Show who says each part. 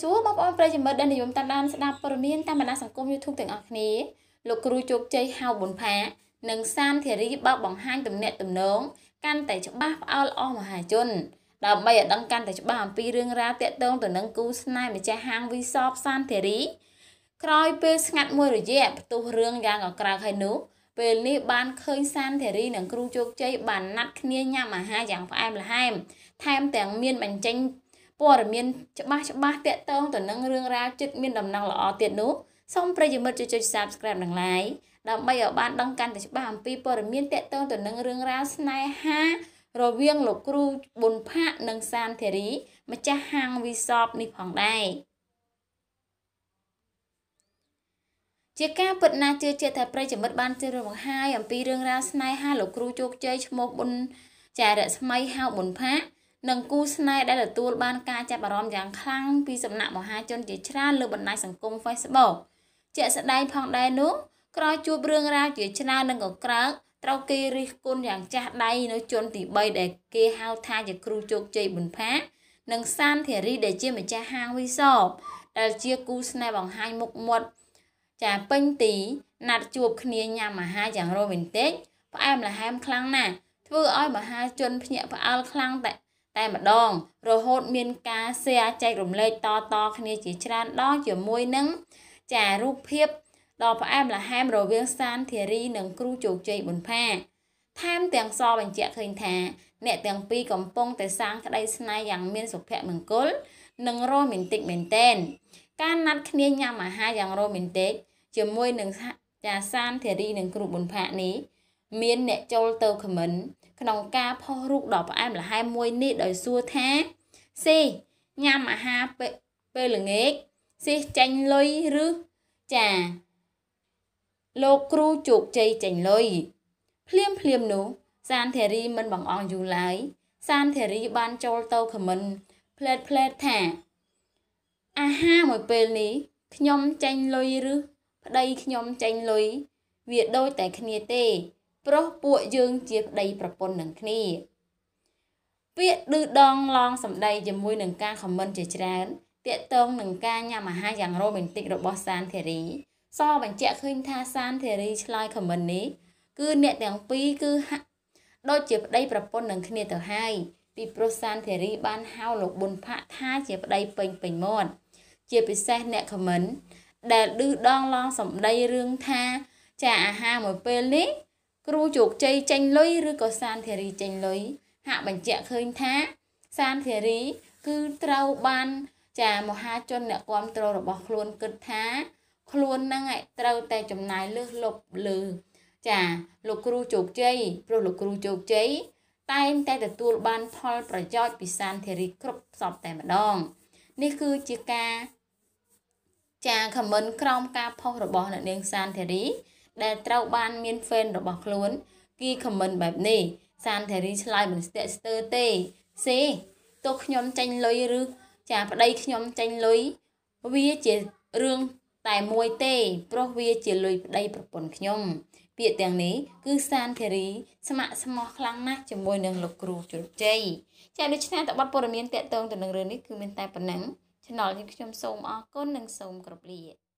Speaker 1: សួរបងប្អូនប្រិយមិត្តដែលនិយមតាមដានស្ដាប់ព័ត៌មានតាមបណ្ដាសង្គម YouTube ទាំងអស់គ្នាលោកគ្រូជោគជ័យហៅប៊ុនផានិងសានធារីបើកបង្ហាញទំនាក់ទំនងកាន់តែច្បាស់ផ្អើលអស់មហាជនដើម្បីឲ្យដឹងកាន់តែច្បាស់អំពីរឿងរ៉ាវតាក់ទងទៅនឹងគូស្នេហ៍ម្ចាស់ហាងវីសបសានធារីក្រោយពេលស្ងាត់មួយរយៈផ្ទុះរឿងយ៉ាងកក្រើកហើយនោះពេលនេះបានឃើញសានធារីនិងគ្រូជោគជ័យបានណាត់គ្នាញ៉ាំអាហារយ៉ាងផ្អែមល្ហែមថែមទាំងមានបញ្ចេញព័ត៌មានច្បាស់ច្បាស់តាក់ទងទៅនឹងរឿងរ៉ាវចិត្តមានដំណឹងល្អទៀតនោះសូមប្រិយមិត្តចុច Subscribe និង Like ដើម្បីឲ្យបានដឹងកាន់តែច្បាស់អំពីព័ត៌មានតាក់ទងទៅនឹងរឿងរ៉ាវស្នេហារវាង លោកគ្រូប៊ុនផាក់និងសានធារី ម្ចាស់ហាងវីសបនេះផងដែរជាការពិតណាស់ជឿជាក់ថាប្រិយមិត្តបានជឿបង្ហាញអំពីរឿងរ៉ាវស្នេហាលោកគ្រូជោគជ័យឈ្មោះប៊ុនចារស្មីហៅប៊ុនផាក់និងគូស្នេហ៍ដែលទទួលបាន ការចាប់អារម្មណ៍យ៉ាងខ្លាំងពីសំណាក់មហាជនជាច្រើនលើបណ្ដាញសង្គម Facebook ជាក់ស្ដែងផងដែរនោះក្រោយជួបរឿងរ៉ាវជាច្រើននិងកក្រើកត្រូវគេរិះគន់យ៉ាងចាស់ដៃនៅជនទី3ដែល គេហៅថាជាគ្រូជោគជ័យប៊ុនផានិងសានធារីដែលជាម្ចាស់ហាងវីសបដែលជាគូស្នេហ៍បង្ហាញមុខមាត់ចាពេញទី ណាត់ជួបគ្នាញ៉ាំអាហារយ៉ាងរ៉ូមែនទិកផ្អែមល្ហែមខ្លាំងណាស់ធ្វើឲ្យមហាជនភ្ញាក់ផ្អើលខ្លាំងតែតែម្ដង រហូត មានការ share ចែករំលែកតតគ្នាជាច្រើនដងជាមួយនឹងចារូបភាពដ៏ផ្អែមល្ហែមរវាងសានធារីនិងគ្រូជោគជ័យប៊ុនផាថែមទាំងសបញ្ជាក់ឃើញថាអ្នកទាំងពីរកំពុងតែសាងក្តីស្នេហ៍យ៉ាងមានសុភមង្គលនិងរ៉ូមែនទិកមែនទែនការណាត់គ្នាញ៉ាំអាហារយ៉ាងរ៉ូមែនទិកជាមួយនឹងចាសានធារីនិងគ្រូប៊ុនផានេះ មានអ្នកចូលទៅខមមិនក្នុងការផុសរូបដ៏ផ្អែមល្ហែមមួយ នេះដោយសួរថាស៊ីញ៉ាំអាហារពេលល្ងាចស៊ីចាញ់លុយឬចា លោកគ្រូជោគជ័យចាញ់លុយភ្លាមភ្លាមនោះសានធារីមិនបងអងយូរឡើយសានធារីបានចូលទៅខមមិនផ្លែតផ្លែតថា អាហារមួយពេលនេះខ្ញុំចាញ់លុយឬ ប្តីខ្ញុំចាញ់លុយវាដូចតែគ្នាទេព្រោះពួកយើងជាប្តីប្រពន្ធនឹងគ្នា ពាក្យឌឺដងឡងសម្ដីជាមួយនឹងការខមមិនជាច្រើនតាក់ទងនឹងការញ៉ាំអាហារយ៉ាងរ៉ូមែនទិករបស់សានធារីសបញ្ជាក់ឃើញថាសានធារីឆ្លើយខមមិននេះគឺអ្នកទាំងពីរគឺហាក់ដូចជាប្តីប្រពន្ធនឹងគ្នាទៅហើយពីព្រោះសានធារីបានហៅលោកប៊ុនផាក់ថាជាប្តីពេញពេញមាត់ជាពិសេសអ្នកខមមិនដែលឌឺដងឡងសម្ដីរឿងថា ចាអាហារមួយពេលនេះគ្រូជោគជ័យចេញលុយឬក៏សានធារី ចេញលុយហាក់បញ្ជាក់ឃើញថា សានធារី គឺត្រូវបាន ចាមហាជនអ្នកគ្រប់គ្រងរបស់ខ្លួនគិតថា ខ្លួននឹងត្រូវតែចំណាយលើសលប់លើចាលោកគ្រូជោគជ័យព្រោះលោកគ្រូជោគជ័យតែងតែទទួលបានផលប្រយោជន៍ពីសានធារីគ្រប់សពតែម្ដងនេះគឺជាការ ចាខមមិនក្រោមការផុសរបស់អ្នកនាងសានធារីដែលត្រូវ បាន មានហ្វេនរបស់ខ្លួន គីខមមិនបែបនេះសានធារីឆ្លើយមិនស្ទាក់ស្ទើរទេសេទោះខ្ញុំចាញ់លុយឬចាប្តីខ្ញុំចាញ់លុយវាជារឿងតែមួយទេព្រោះវាជាលុយប្តីប្រពន្ធខ្ញុំ ពាក្យទាំងនេះគឺសានធារីស្ម័គ្រស្មោះខ្លាំងណាស់ជាមួយនឹងលោកគ្រូជរុជ័យចាដូច្នេះតបព័ត៌មានតកតងទៅនឹងរឿងនេះគឺមានតែប៉ុណ្ណឹងឆ្នល់ខ្ញុំសូមអរគុណនិងសូមគោរពលា